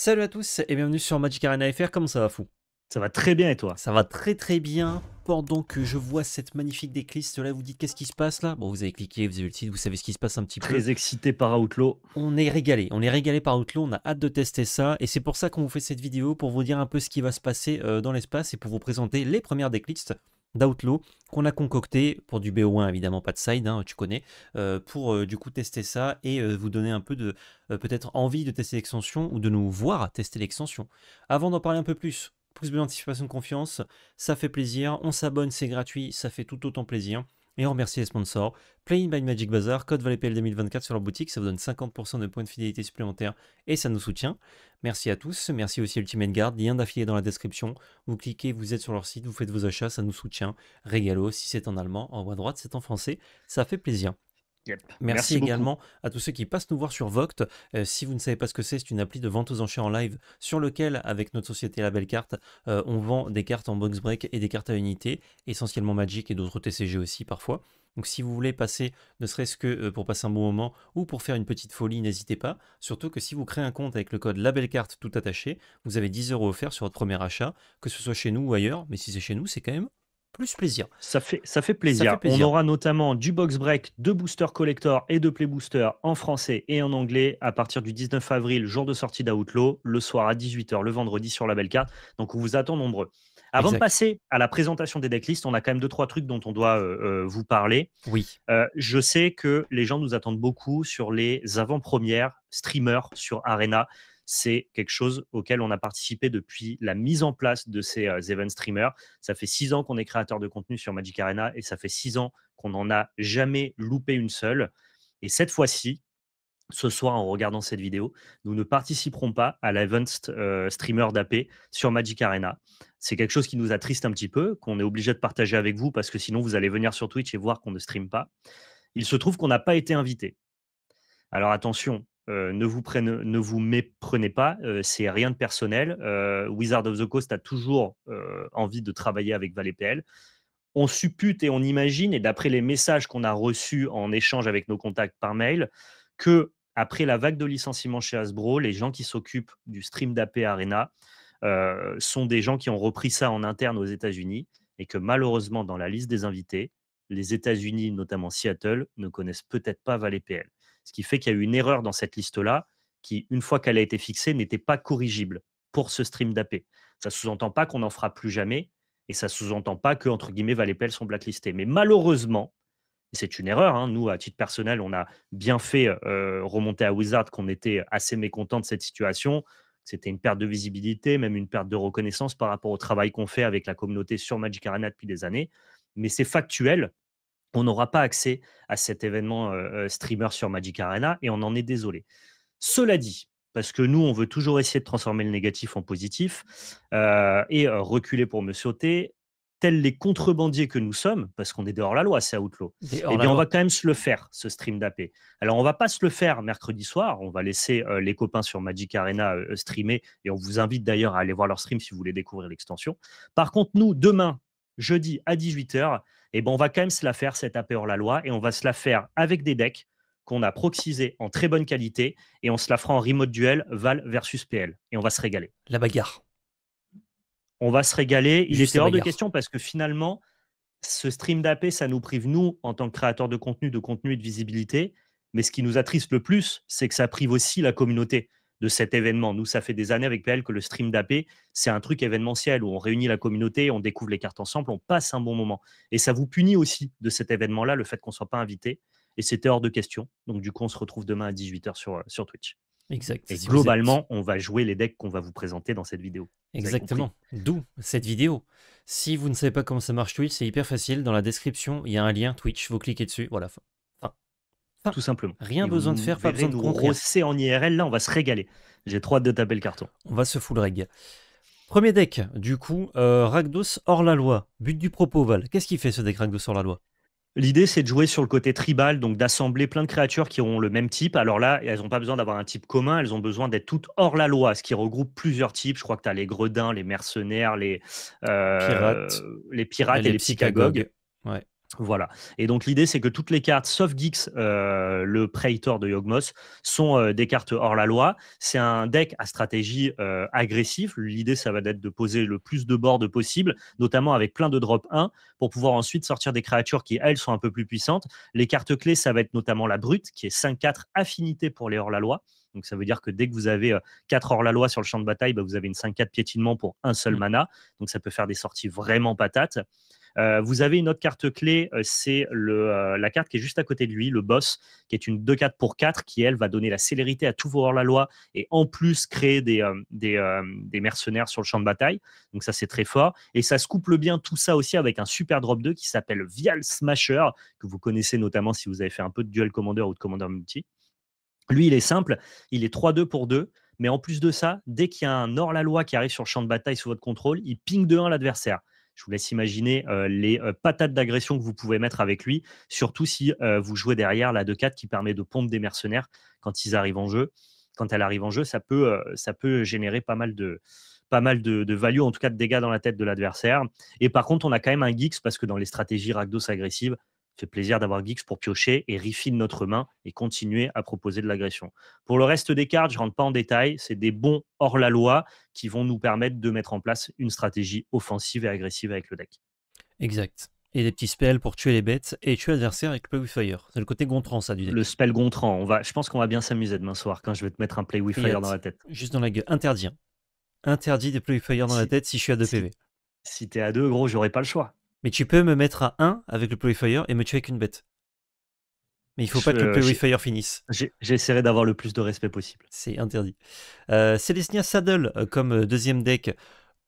Salut à tous et bienvenue sur Magic Arena FR, comment ça va fou Ça va très bien et toi Ça va très très bien, pendant que je vois cette magnifique décliste là vous dites qu'est-ce qui se passe là Bon vous avez cliqué, vous avez le titre, vous savez ce qui se passe un petit peu. Très excité par Outlaw. On est régalé, on est régalé par Outlaw, on a hâte de tester ça et c'est pour ça qu'on vous fait cette vidéo, pour vous dire un peu ce qui va se passer euh, dans l'espace et pour vous présenter les premières déclistes d'Outlaw qu'on a concocté pour du BO1 évidemment pas de side hein, tu connais euh, pour euh, du coup tester ça et euh, vous donner un peu de peut-être envie de tester l'extension ou de nous voir tester l'extension avant d'en parler un peu plus plus d'anticipation de confiance ça fait plaisir on s'abonne c'est gratuit ça fait tout autant plaisir et on remercie les sponsors. Playing by Magic Bazaar, code ValetPL 2024 sur leur boutique, ça vous donne 50% de points de fidélité supplémentaires et ça nous soutient. Merci à tous, merci aussi Ultimate Guard, lien d'affilié dans la description. Vous cliquez, vous êtes sur leur site, vous faites vos achats, ça nous soutient. Régalo, si c'est en allemand, en haut à droite, c'est en français, ça fait plaisir. Merci, également à tous ceux qui passent nous voir sur Voct. Euh, si vous ne savez pas ce que c'est, c'est une appli de vente aux enchères en live sur lequel, avec notre société La Belle Carte, euh, on vend des cartes en box break et des cartes à unité, essentiellement Magic et d'autres TCG aussi parfois. Donc si vous voulez passer, ne serait-ce que euh, pour passer un bon moment ou pour faire une petite folie, n'hésitez pas. Surtout que si vous créez un compte avec le code carte tout attaché, vous avez 10 euros offerts sur votre premier achat, que ce soit chez nous ou ailleurs. Mais si c'est chez nous, c'est quand même plus plaisir. Ça fait, ça fait plaisir. On aura notamment du box break, de booster collector et de play booster en français et en anglais à partir du 19 avril, jour de sortie d'Outlaw, le soir à 18h le vendredi sur la Belka. Donc on vous attend nombreux. Avant de passer à la présentation des decklists, on a quand même deux, trois trucs dont on doit euh, euh, vous parler. Oui. Euh, je sais que les gens nous attendent beaucoup sur les avant-premières streamers sur Arena c'est quelque chose auquel on a participé depuis la mise en place de ces euh, event streamers. Ça fait six ans qu'on est créateur de contenu sur Magic Arena et ça fait six ans qu'on n'en a jamais loupé une seule. Et cette fois-ci, ce soir en regardant cette vidéo, nous ne participerons pas à l'event euh, streamer d'AP sur Magic Arena. C'est quelque chose qui nous attriste un petit peu, qu'on est obligé de partager avec vous parce que sinon vous allez venir sur Twitch et voir qu'on ne stream pas. Il se trouve qu'on n'a pas été invité. Alors attention, euh, ne, vous ne vous méprenez pas, euh, c'est rien de personnel. Euh, Wizard of the Coast a toujours envie de travailler avec PL. On suppute et on imagine, et d'après les messages qu'on a reçus en échange avec nos contacts par mail, que après la vague de licenciements chez Hasbro, les gens qui s'occupent du stream d'AP Arena sont des gens qui ont repris ça en interne aux États-Unis et que malheureusement, dans la liste des invités, les États-Unis, notamment Seattle, ne connaissent peut-être pas ValetPL ce qui fait qu'il y a eu une erreur dans cette liste-là qui, une fois qu'elle a été fixée, n'était pas corrigible pour ce stream d'AP. Ça ne sous-entend pas qu'on n'en fera plus jamais et ça ne sous-entend pas que, entre guillemets, Valépel sont blacklistés. Mais malheureusement, c'est une erreur. Hein, nous, à titre personnel, on a bien fait euh, remonter à Wizard qu'on était assez mécontent de cette situation. C'était une perte de visibilité, même une perte de reconnaissance par rapport au travail qu'on fait avec la communauté sur Magic Arena depuis des années. Mais c'est factuel on n'aura pas accès à cet événement streamer sur Magic Arena et on en est désolé. Cela dit, parce que nous, on veut toujours essayer de transformer le négatif en positif et reculer pour me sauter, tels les contrebandiers que nous sommes, parce qu'on est dehors la loi, c'est Outlaw, Et eh bien, on va quand même se le faire, ce stream d'AP. Alors, on va pas se le faire mercredi soir, on va laisser les copains sur Magic Arena streamer, et on vous invite d'ailleurs à aller voir leur stream si vous voulez découvrir l'extension. Par contre, nous, demain, jeudi à 18h, et eh ben, on va quand même se la faire, cette AP e hors la loi, et on va se la faire avec des decks qu'on a proxysés en très bonne qualité et on se la fera en remote duel Val versus PL et on va se régaler. La bagarre. On va se régaler. Il était hors de question parce que finalement, ce stream d'AP, ça nous prive, nous, en tant que créateurs de contenu, de contenu et de visibilité. Mais ce qui nous attriste le plus, c'est que ça prive aussi la communauté de cet événement. Nous, ça fait des années avec PL que le stream d'AP, c'est un truc événementiel où on réunit la communauté, on découvre les cartes ensemble, on passe un bon moment. Et ça vous punit aussi de cet événement-là, le fait qu'on ne soit pas invité. Et c'était hors de question. Donc, du coup, on se retrouve demain à 18h sur, euh, sur Twitch. Exact. Et globalement, on va jouer les decks qu'on va vous présenter dans cette vidéo. Exactement. D'où cette vidéo. Si vous ne savez pas comment ça marche Twitch, c'est hyper facile. Dans la description, il y a un lien Twitch. Vous cliquez dessus. Voilà tout simplement. Rien besoin de faire, pas besoin de grosser en IRL. Là, on va se régaler. J'ai trois hâte de taper le carton. On va se full reg. Premier deck, du coup, euh, Ragdos hors la loi. But du propos, Val. Qu'est-ce qui fait ce deck Ragdos hors la loi L'idée, c'est de jouer sur le côté tribal, donc d'assembler plein de créatures qui auront le même type. Alors là, elles n'ont pas besoin d'avoir un type commun, elles ont besoin d'être toutes hors la loi, ce qui regroupe plusieurs types. Je crois que tu as les gredins, les mercenaires, les, euh, pirates, les pirates et, les, psychagogues. psychagogues. Ouais. Voilà. Et donc l'idée, c'est que toutes les cartes, sauf Geeks, euh, le Praetor de Yogmoth, sont euh, des cartes hors la loi. C'est un deck à stratégie euh, agressive. L'idée, ça va être de poser le plus de boards possible, notamment avec plein de drop 1, pour pouvoir ensuite sortir des créatures qui, elles, sont un peu plus puissantes. Les cartes clés, ça va être notamment la Brute, qui est 5-4 affinité pour les hors la loi. Donc ça veut dire que dès que vous avez 4 hors-la-loi sur le champ de bataille, bah, vous avez une 5-4 piétinement pour un seul mmh. mana. Donc ça peut faire des sorties vraiment patates. Euh, vous avez une autre carte clé, euh, c'est euh, la carte qui est juste à côté de lui, le boss, qui est une 2-4 pour 4, qui elle va donner la célérité à tous vos hors-la-loi et en plus créer des, des, des, mercenaires sur le champ de bataille. Donc ça, c'est très fort. Et ça se couple bien tout ça aussi avec un super drop 2 qui s'appelle Vial Smasher, que vous connaissez notamment si vous avez fait un peu de duel commander ou de commander multi. Lui, il est simple, il est 3-2 pour 2. Mais en plus de ça, dès qu'il y a un hors-la-loi qui arrive sur le champ de bataille sous votre contrôle, il ping de 1 l'adversaire. Je vous laisse imaginer euh, les euh, patates d'agression que vous pouvez mettre avec lui, surtout si euh, vous jouez derrière la 2-4 qui permet de pomper des mercenaires quand ils arrivent en jeu. Quand elle arrive en jeu, ça peut, ça peut générer pas mal de, pas mal de, value, en tout cas de dégâts dans la tête de l'adversaire. Et par contre, on a quand même un Geeks parce que dans les stratégies ragdos agressives, fait plaisir d'avoir Geeks pour piocher et refine notre main et continuer à proposer de l'agression. Pour le reste des cartes, je rentre pas en détail, c'est des bons hors-la-loi qui vont nous permettre de mettre en place une stratégie offensive et agressive avec le deck. Exact. Et des petits spells pour tuer les bêtes et tuer l'adversaire avec Play with Fire. C'est le côté gontran, ça, du deck. Le spell gontran. On va... Je pense qu'on va bien s'amuser demain soir quand je vais te mettre un Play with Fire dans la tête. Juste dans la gueule. Interdit. Hein. Interdit des Play with Fire dans la tête si je suis à 2 PV. Si tu es à 2, gros, j'aurais pas le choix. Mais tu peux me mettre à 1 avec le Purifier et me tuer une bête. Mais il faut pas que le Purifier finisse. J'essaierai d'avoir le plus de respect possible. C'est interdit. Euh, Saddle euh, comme euh, deuxième deck,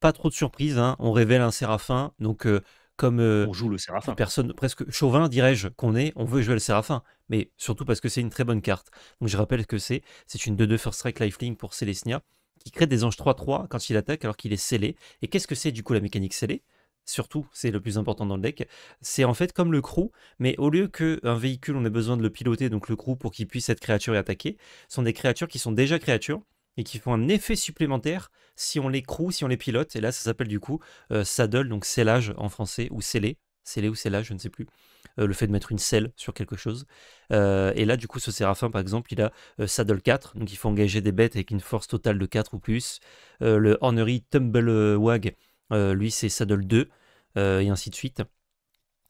pas trop de surprise. Hein. On révèle un Séraphin. Donc, euh, comme. on joue le Séraphin. Personne presque chauvin, dirais-je, qu'on est, on veut jouer le Séraphin. Mais surtout parce que c'est une très bonne carte. Donc, je rappelle que c'est c'est une 2-2 First Strike Lifeling pour Celestia qui crée des anges 3-3 quand il attaque alors qu'il est scellé. Et qu'est-ce que c'est du coup la mécanique scellée surtout, c'est le plus important dans le deck, c'est en fait comme le crew, mais au lieu qu'un véhicule, on ait besoin de le piloter, donc le crew, pour qu'il puisse être créature et attaquer, sont des créatures qui sont déjà créatures et qui font un effet supplémentaire si on les crew, si on les pilote. Et là, ça s'appelle du coup euh, saddle, donc sellage en français, ou scellé, scellé ou scellage, je ne sais plus. Euh, le fait de mettre une selle sur quelque chose. Euh, et là, du coup, ce Séraphin, par exemple, il a Saddle 4, donc il faut engager des bêtes avec une force totale de 4 ou plus. le Hornery Tumblewag, lui, c'est Saddle 2, euh, et ainsi de suite.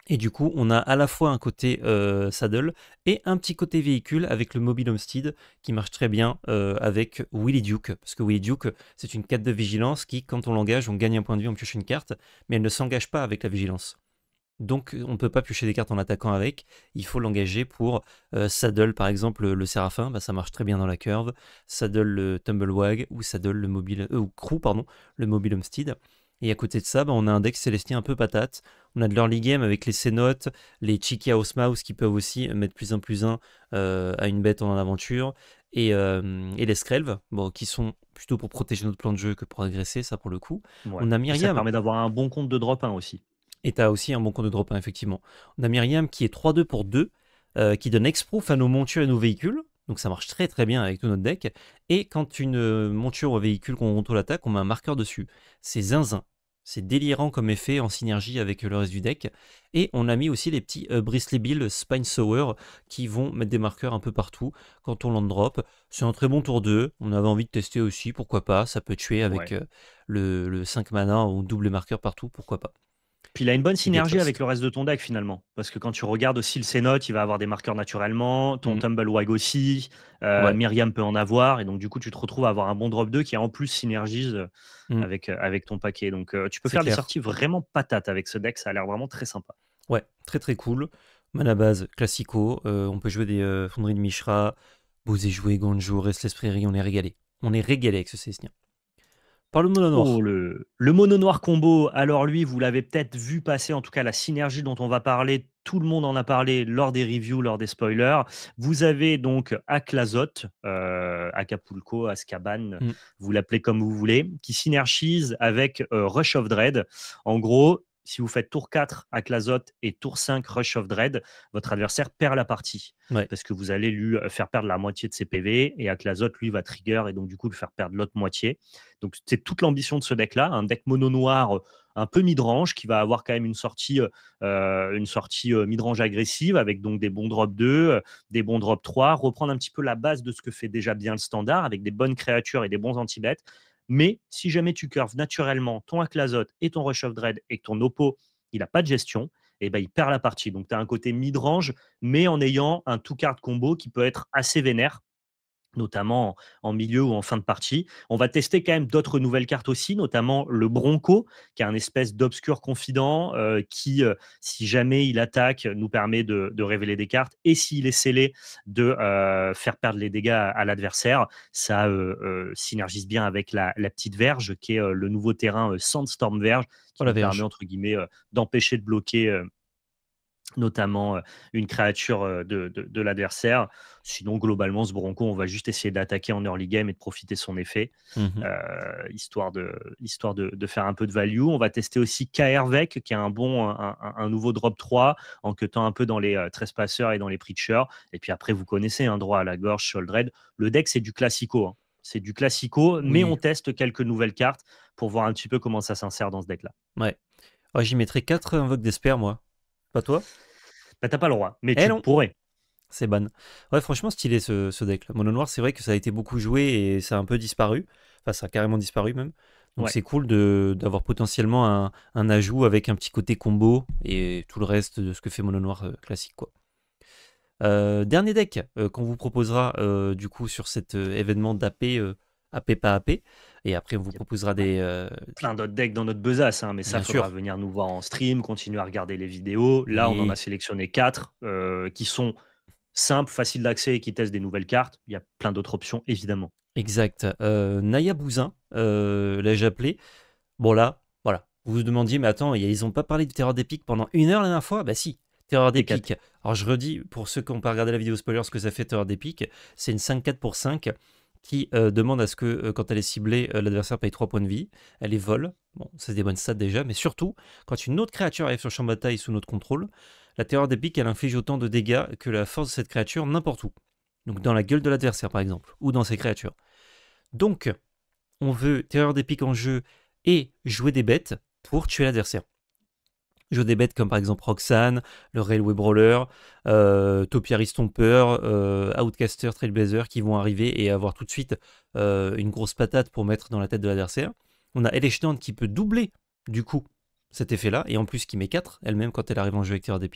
Et du coup, on a à la fois un côté euh, saddle et un petit côté véhicule avec le Mobile Homestead qui marche très bien euh, avec Willy Duke. Parce que Willy Duke, c'est une carte de vigilance qui, quand on l'engage, on gagne un point de vue, on pioche une carte, mais elle ne s'engage pas avec la vigilance. Donc, on ne peut pas piocher des cartes en attaquant avec. Il faut l'engager pour saddle, par exemple, le Séraphin, bah, ça marche très bien dans la curve. Saddle le Tumblewag ou saddle le Mobile. ou Crew, pardon, le Mobile Homestead. Et à côté de ça, ben, on a un deck Célestien un peu patate. On a de l'early game avec les Cénotes, les chiki House Mouse qui peuvent aussi mettre plus 1 plus un euh, à une bête en aventure. Euh, et, les Skrelves, bon, qui sont plutôt pour protéger notre plan de jeu que pour agresser, ça pour le coup. On a Myriam. ça permet d'avoir un bon compte de drop 1 aussi. Et t'as aussi un bon compte de drop 1, effectivement. On a Myriam qui est 3-2 pour 2, euh, qui donne exproof à nos montures et nos véhicules. Donc ça marche très très bien avec tout notre deck. Et quand une monture ou un véhicule qu'on contrôle l'attaque, on met un marqueur dessus. C'est zinzin. C'est délirant comme effet en synergie avec le reste du deck. Et on a mis aussi les petits euh, Bill Spine Sower qui vont mettre des marqueurs un peu partout quand on land drop. C'est un très bon tour 2. On avait envie de tester aussi, pourquoi pas. Ça peut tuer avec euh, le, le, 5 mana ou double marqueur partout, pourquoi pas. Puis il a une bonne synergie avec le reste de ton deck finalement. Parce que quand tu regardes aussi le Cenote, il va avoir des marqueurs naturellement, ton mm. Tumblewag aussi, euh, Myriam peut en avoir. Et donc du coup, tu te retrouves à avoir un bon drop 2 qui en plus synergise euh, mm. euh, avec, ton paquet. Donc tu peux faire des sorties vraiment patates avec ce deck, ça a l'air vraiment très sympa. Ouais, très très cool. Mana base, classico, on peut jouer des fonderies de Mishra, et jouer, Gonjo, Restless Prairie, on est régalé. On est régalé avec ce Cessnia le mono noir. Oh, le, mono noir combo, alors lui, vous l'avez peut-être vu passer, en tout cas la synergie dont on va parler, tout le monde en a parlé lors des reviews, lors des spoilers. Vous avez donc Aklazote, euh, Acapulco, Azkaban, mm. vous l'appelez comme vous voulez, qui synergise avec euh, Rush of Dread. En gros, si vous faites tour 4 à et tour 5 Rush of Dread, votre adversaire perd la partie. Parce que vous allez lui euh, faire perdre la moitié de ses PV et à lui va trigger et donc du coup lui faire perdre l'autre moitié. Donc c'est toute l'ambition de ce deck-là, un deck mono noir euh, un peu midrange qui va avoir quand même une sortie, euh, une sortie midrange agressive avec donc des bons drop 2, des bons drop 3, reprendre un petit peu la base de ce que fait déjà bien le standard avec des bonnes créatures et des bons anti-bêtes mais si jamais tu curves naturellement ton Aclazote et ton Rush of Dread et que ton Oppo, il n'a pas de gestion, eh ben, il perd la partie. Donc, tu as un côté mid-range, mais en ayant un two-card combo qui peut être assez vénère notamment en milieu ou en fin de partie. On va tester quand même d'autres nouvelles cartes aussi, notamment le Bronco, qui est un espèce d'obscur confident euh, qui, euh, si jamais il attaque, nous permet de, révéler des cartes, et s'il est scellé, de euh, faire perdre les dégâts à, l'adversaire. Ça synergise bien avec la, petite verge, qui est le nouveau terrain Sandstorm Verge, oh, qui permet, entre guillemets, d'empêcher de bloquer notamment euh, une créature euh, de, l'adversaire. Sinon, globalement, ce Bronco, on va juste essayer d'attaquer en early game et de profiter de son effet, mmh euh, histoire, de, de, faire un peu de value. On va tester aussi KRVEC, qui est un bon, un, nouveau drop 3, en cutant un peu dans les trespassers et dans les preachers. Et puis après, vous connaissez, un hein, droit à la gorge, Sholdred. Le deck, c'est du classico. Hein. C'est du classico, mais on teste quelques nouvelles cartes pour voir un petit peu comment ça s'insère dans ce deck-là. Ouais. Oh, j'y mettrai 4 invoques d'espère, moi. Pas toi bah, t'as pas le droit, mais eh tu pourrais. C'est ban. Ouais, franchement, stylé ce, deck. Mono noir, c'est vrai que ça a été beaucoup joué et ça a un peu disparu. Enfin, ça a carrément disparu même. Donc c'est cool d'avoir potentiellement un, un, ajout avec un petit côté combo et tout le reste de ce que fait Mono Noir euh, classique. Quoi. Euh, dernier deck euh, qu'on vous proposera du coup sur cet événement d'AP AP pas AP. Et après, on vous proposera des. Euh, plein d'autres decks dans notre besace, hein, mais ça, sûr faudra venir nous voir en stream, continuer à regarder les vidéos. Là, on en a sélectionné quatre euh, qui sont simples, faciles d'accès et qui testent des nouvelles cartes. Il y a plein d'autres options, évidemment. Exact. Euh, Naya Bouzin, euh, l'ai-je appelé Bon, là, voilà. Vous vous demandiez, mais attends, ils n'ont pas parlé de Terreur des Pics pendant une heure la dernière fois Bah, si. Terreur des pics. Alors, je redis, pour ceux qui n'ont pas regardé la vidéo spoiler, ce que ça fait Terreur des pics, c'est une 5-4 pour 5 qui euh, demande à ce que, euh, quand elle est ciblée, euh, l'adversaire paye 3 points de vie. Elle est vole. Bon, c'est des bonnes stats déjà, mais surtout, quand une autre créature arrive sur le champ de bataille sous notre contrôle, la terreur des pics, elle inflige autant de dégâts que la force de cette créature n'importe où. Donc dans la gueule de l'adversaire, par exemple, ou dans ses créatures. Donc, on veut terreur des pics en jeu et jouer des bêtes pour tuer l'adversaire joue des bêtes comme par exemple Roxanne, le Railway Brawler, euh, Topiary Stomper, euh, Outcaster, Trailblazer qui vont arriver et avoir tout de suite euh, une grosse patate pour mettre dans la tête de l'adversaire. On a Elechland qui peut doubler du coup cet effet-là et en plus qui met 4 elle-même quand elle arrive en jeu avec Terreur des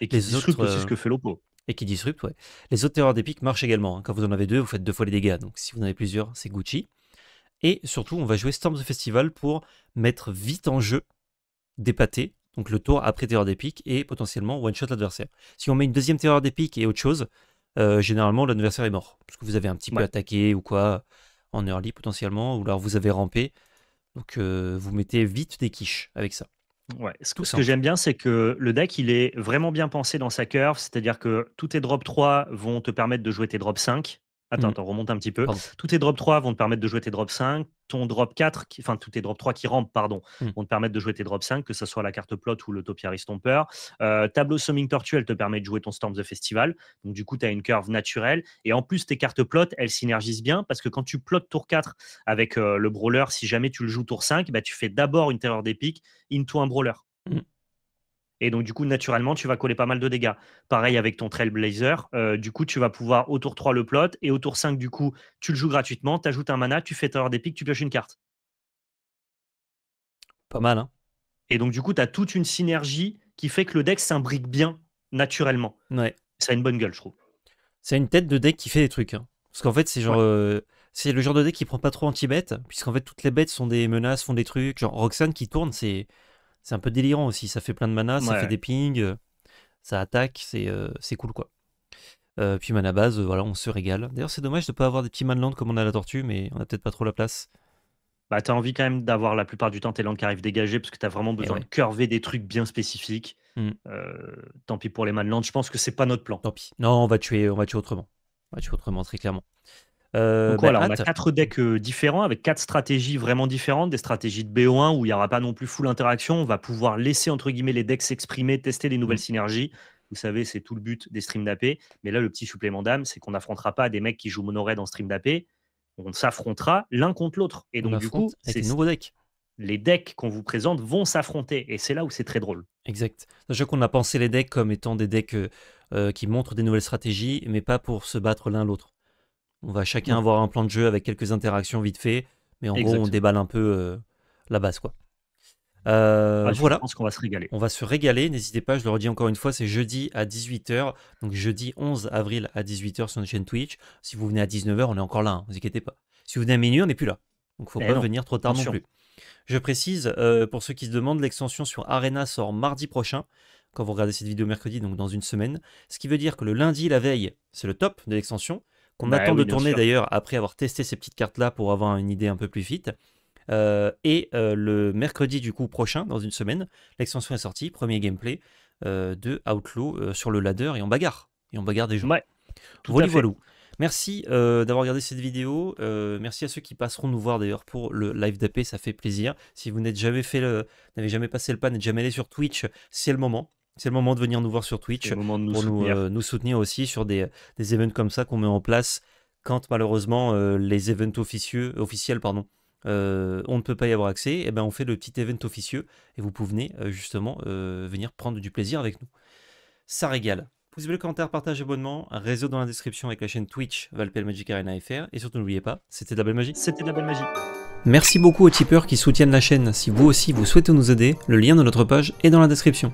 et qui disrupte aussi ce que fait l'Oppo. Et qui disrupte, ouais. Les autres Terreurs des marchent également. Hein. Quand vous en avez deux, vous faites deux fois les dégâts. Donc si vous en avez plusieurs, c'est Gucci. Et surtout, on va jouer Storm the Festival pour mettre vite en jeu des pâtés donc le tour après terreur des piques, et potentiellement one-shot l'adversaire. Si on met une deuxième terreur des piques et autre chose, euh, généralement l'adversaire est mort, parce que vous avez un petit peu attaqué ou quoi, en early potentiellement, ou alors vous avez rampé, donc euh, vous mettez vite des quiches avec ça. Ouais. Ce que, j'aime bien, c'est que le deck, il est vraiment bien pensé dans sa curve, c'est-à-dire que tous tes drops 3 vont te permettre de jouer tes drops 5, Attends, on mm. remonte un petit peu. Tous tes drop 3 vont te permettre de jouer tes drops 5. Ton drop 4, enfin, tous tes drop 3 qui rampent, pardon, mm. vont te permettre de jouer tes drop 5, que ce soit la carte plot ou le topiary euh, tableau Summing Tortue, elle te permet de jouer ton Storm the Festival. Donc, du coup, tu as une curve naturelle. Et en plus, tes cartes plot, elles synergisent bien parce que quand tu plotes tour 4 avec euh, le brawler, si jamais tu le joues tour 5, bah, tu fais d'abord une terreur d'épique into un brawler. Mm. Et donc, du coup, naturellement, tu vas coller pas mal de dégâts. Pareil avec ton Trailblazer. Euh, du coup, tu vas pouvoir, au tour 3, le plot. Et au tour 5, du coup, tu le joues gratuitement. Tu ajoutes un mana, tu fais ta des pics, tu pioches une carte. Pas mal, hein Et donc, du coup, tu as toute une synergie qui fait que le deck s'imbrique bien, naturellement. Ouais. Ça a une bonne gueule, je trouve. C'est une tête de deck qui fait des trucs. Hein. Parce qu'en fait, c'est genre. Euh, c'est le genre de deck qui prend pas trop anti-bête, puisqu'en fait toutes les bêtes sont des menaces, font des trucs. Genre Roxane qui tourne, c'est c'est un peu délirant aussi. Ça fait plein de mana, ça fait des pings, ça attaque, c'est euh, cool quoi. Euh, puis mana base, euh, voilà, on se régale. D'ailleurs, c'est dommage de ne pas avoir des petits manlands comme on a la tortue, mais on a peut-être pas trop la place. Bah, t'as envie quand même d'avoir la plupart du temps tes landes qui arrivent dégagées parce que t'as vraiment eh besoin de curver des trucs bien spécifiques. Mm. tant pis pour les manlands, je pense que c'est pas notre plan. Tant pis. Non, on va tuer, on va tuer autrement. On va tuer autrement, très clairement voilà, euh, bah, on a quatre decks euh, différents avec quatre stratégies vraiment différentes, des stratégies de BO1 où il n'y aura pas non plus full interaction, on va pouvoir laisser entre guillemets les decks s'exprimer, tester les nouvelles mm. synergies. Vous savez, c'est tout le but des streams d'AP. Mais là, le petit supplément d'âme, c'est qu'on n'affrontera pas des mecs qui jouent monorail dans stream d'AP. On s'affrontera l'un contre l'autre. Et donc, du coup, c'est nouveaux decks. les decks qu'on vous présente vont s'affronter. Et c'est là où c'est très drôle. Exact. Sachant qu'on a pensé les decks comme étant des decks euh, qui montrent des nouvelles stratégies, mais pas pour se battre l'un l'autre. On va chacun avoir un plan de jeu avec quelques interactions vite fait, mais en gros, on déballe un peu euh, la base, quoi. Euh, voilà. Je pense qu'on va se régaler. On va se régaler. N'hésitez pas, je le redis encore une fois, c'est jeudi à 18h. Donc jeudi 11 avril à 18h sur notre chaîne Twitch. Si vous venez à 19h, on est encore là, ne hein, vous inquiétez pas. Si vous venez à minuit, on n'est plus là. Donc il ne faut eh pas venir trop tard non plus. Je précise, euh, pour ceux qui se demandent, l'extension sur Arena sort mardi prochain. Quand vous regardez cette vidéo mercredi, donc dans une semaine. Ce qui veut dire que le lundi, la veille, c'est le top de l'extension qu'on bah attend de tourner d'ailleurs après avoir testé ces petites cartes-là pour avoir une idée un peu plus vite. Euh, et euh, le mercredi du coup prochain, dans une semaine, l'extension est sortie, premier gameplay euh, de Outlaw sur le ladder et en bagarre. Et on bagarre des gens. Ouais, voilà, Merci d'avoir regardé cette vidéo. merci à ceux qui passeront nous voir d'ailleurs pour le live d'AP, ça fait plaisir. Si vous n'êtes jamais fait le n'avez jamais passé le pas, n'êtes jamais allé sur Twitch, c'est le moment. C'est le moment de venir nous voir sur Twitch pour euh, Nous, soutenir aussi sur des, événements comme ça qu'on met en place quand malheureusement euh, les events officieux, officiels pardon, euh, on ne peut pas y avoir accès. Et eh ben on fait le petit event officieux et vous pouvez justement venir prendre du plaisir avec nous. Ça régale. Pouce bleu, commentaire, partage, abonnement, réseau dans la description avec la chaîne Twitch Valpel Magic Arena FR. Et surtout n'oubliez pas, c'était de la belle magie. C'était de la belle magie. Merci beaucoup aux tipeurs qui soutiennent la chaîne. Si vous aussi vous souhaitez nous aider, le lien de notre page est dans la description.